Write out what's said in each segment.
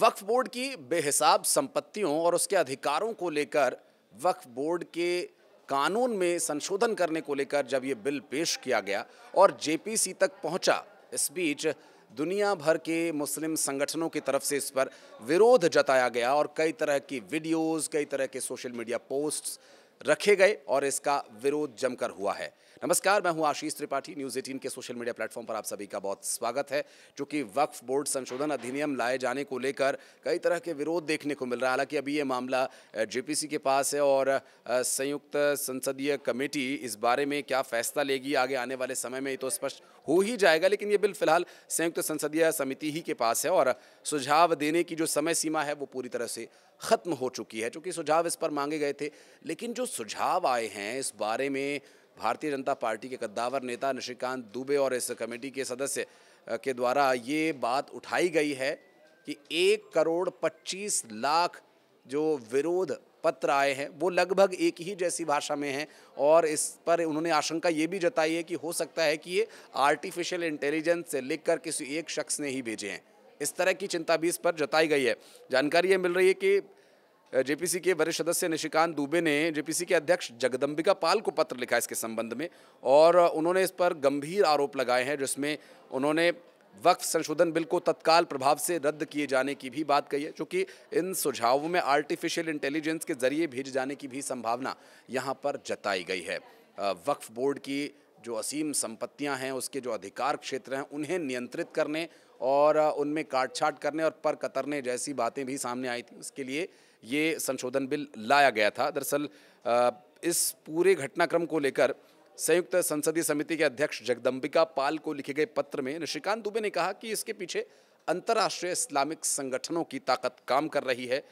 वक्फ board की बेहिसाब संपत्तियों और उसके अधिकारों को लेकर वक्फ बोर्ड के कानून में संशोधन करने को लेकर जब ये बिल पेश किया गया और जेपीसी तक पहुंचा इस बीच दुनिया भर के मुस्लिम संगठनों की तरफ से इस पर विरोध जताया गया और कई तरह की वीडियोस, कई तरह के सोशल मीडिया पोस्ट्स रखे गए और इसका विरोध जमकर हुआ है नमस्कार मैं हूं आशीष त्रिपाठी न्यूज़ एटीन के सोशल मीडिया प्लेटफॉर्म पर आप सभी का बहुत स्वागत है जो कि वक्फ बोर्ड संशोधन अधिनियम लाए जाने को लेकर कई तरह के विरोध देखने को मिल रहा है हालांकि अभी ये मामला जेपीसी के पास है और संयुक्त संसदीय कमेटी इस बारे में क्या फैसला लेगी आगे आने वाले समय में तो स्पष्ट हो ही जाएगा लेकिन ये बिल फिलहाल संयुक्त संसदीय समिति ही के पास है और सुझाव देने की जो समय सीमा है वो पूरी तरह से ख़त्म हो चुकी है चूँकि सुझाव इस पर मांगे गए थे लेकिन जो सुझाव आए हैं इस बारे में भारतीय जनता पार्टी के कद्दावर नेता निशिकांत दुबे और इस कमेटी के सदस्य के द्वारा ये बात उठाई गई है कि एक करोड़ पच्चीस लाख जो विरोध पत्र आए हैं वो लगभग एक ही जैसी भाषा में हैं और इस पर उन्होंने आशंका ये भी जताई है कि हो सकता है कि ये आर्टिफिशियल इंटेलिजेंस से लिख कर किसी एक शख्स ने ही भेजे हैं इस तरह की चिंता भी इस पर जताई गई है जानकारी ये मिल रही है कि जेपीसी के वरिष्ठ सदस्य निशिकांत दुबे ने जेपीसी के अध्यक्ष जगदम्बिका पाल को पत्र लिखा इसके संबंध में और उन्होंने इस पर गंभीर आरोप लगाए हैं जिसमें उन्होंने वक्फ संशोधन बिल को तत्काल प्रभाव से रद्द किए जाने की भी बात कही है क्योंकि इन सुझावों में आर्टिफिशियल इंटेलिजेंस के जरिए भेजे जाने की भी संभावना यहाँ पर जताई गई है वक्फ बोर्ड की जो असीम संपत्तियां हैं उसके जो अधिकार क्षेत्र हैं उन्हें नियंत्रित करने और उनमें काट छाट करने और पर कतरने जैसी बातें भी सामने आई थी उसके लिए ये संशोधन बिल लाया गया था दरअसल इस पूरे घटनाक्रम को लेकर संयुक्त संसदीय समिति के अध्यक्ष जगदम्बिका पाल को लिखे गए पत्र में निशिकांत दुबे ने कहा कि इसके पीछे अंतर्राष्ट्रीय इस्लामिक संगठनों की ताकत काम कर रही है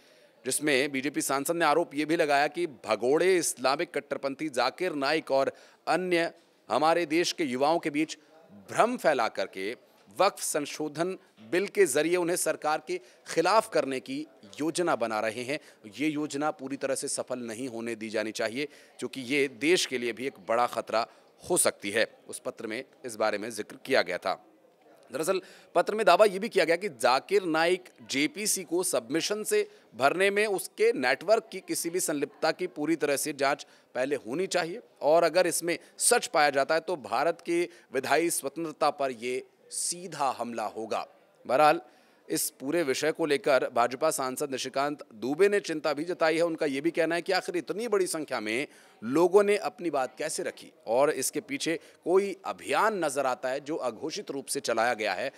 जिसमें बीजेपी सांसद ने आरोप ये भी लगाया कि भगोड़े इस्लामिक कट्टरपंथी जाकिर नाइक और अन्य हमारे देश के युवाओं के बीच भ्रम फैला करके वक्फ संशोधन बिल के जरिए उन्हें सरकार के खिलाफ करने की योजना बना रहे हैं ये योजना पूरी तरह से सफल नहीं होने दी जानी चाहिए क्योंकि ये देश के लिए भी एक बड़ा खतरा हो सकती है उस पत्र में इस बारे में जिक्र किया गया था दरअसल पत्र में दावा यह भी किया गया कि जाकिर नाइक जेपीसी को सबमिशन से भरने में उसके नेटवर्क की किसी भी संलिप्तता की पूरी तरह से जांच पहले होनी चाहिए और अगर इसमें सच पाया जाता है तो भारत की विधायी स्वतंत्रता पर यह सीधा हमला होगा बहरहाल इस पूरे विषय को लेकर भाजपा सांसद निशिकांत दुबे ने चिंता भी जताई है उनका ये भी कहना है कि आखिर इतनी बड़ी संख्या में लोगों ने अपनी बात कैसे रखी और इसके पीछे कोई अभियान नजर आता है जो अघोषित रूप से चलाया गया है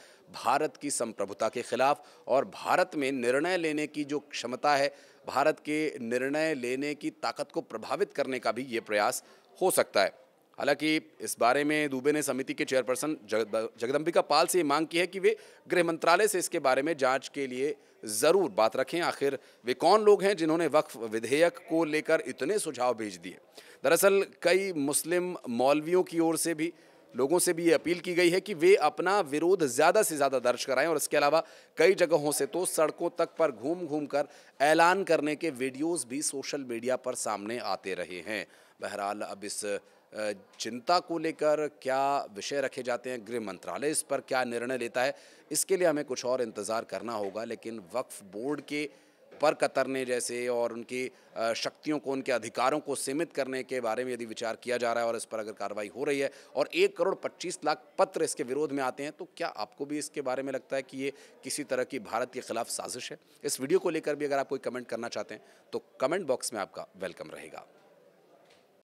भारत की संप्रभुता के खिलाफ और भारत में निर्णय लेने की जो क्षमता है भारत के निर्णय लेने की ताकत को प्रभावित करने का भी ये प्रयास हो सकता है हालांकि इस बारे में दुबे ने समिति के चेयरपर्सन जगदम्बिका पाल से मांग की है कि वे गृह मंत्रालय से इसके बारे में जांच के लिए ज़रूर बात रखें आखिर वे कौन लोग हैं जिन्होंने वक्फ विधेयक को लेकर इतने सुझाव भेज दिए दरअसल कई मुस्लिम मौलवियों की ओर से भी लोगों से भी ये अपील की गई है कि वे अपना विरोध ज़्यादा से ज़्यादा दर्ज कराएं और इसके अलावा कई जगहों से तो सड़कों तक पर घूम घूम कर ऐलान करने के वीडियोस भी सोशल मीडिया पर सामने आते रहे हैं बहरहाल अब इस चिंता को लेकर क्या विषय रखे जाते हैं गृह मंत्रालय इस पर क्या निर्णय लेता है इसके लिए हमें कुछ और इंतज़ार करना होगा लेकिन वक्फ बोर्ड के पर कतरने जैसे और उनकी शक्तियों को उनके अधिकारों को सीमित करने के बारे में यदि विचार किया जा रहा है और इस पर अगर कार्रवाई हो रही है और एक करोड़ पच्चीस लाख पत्र इसके विरोध में आते हैं तो क्या आपको भी इसके बारे में लगता है कि ये किसी तरह की भारत के खिलाफ साजिश है इस वीडियो को लेकर भी अगर आप कोई कमेंट करना चाहते हैं तो कमेंट बॉक्स में आपका वेलकम रहेगा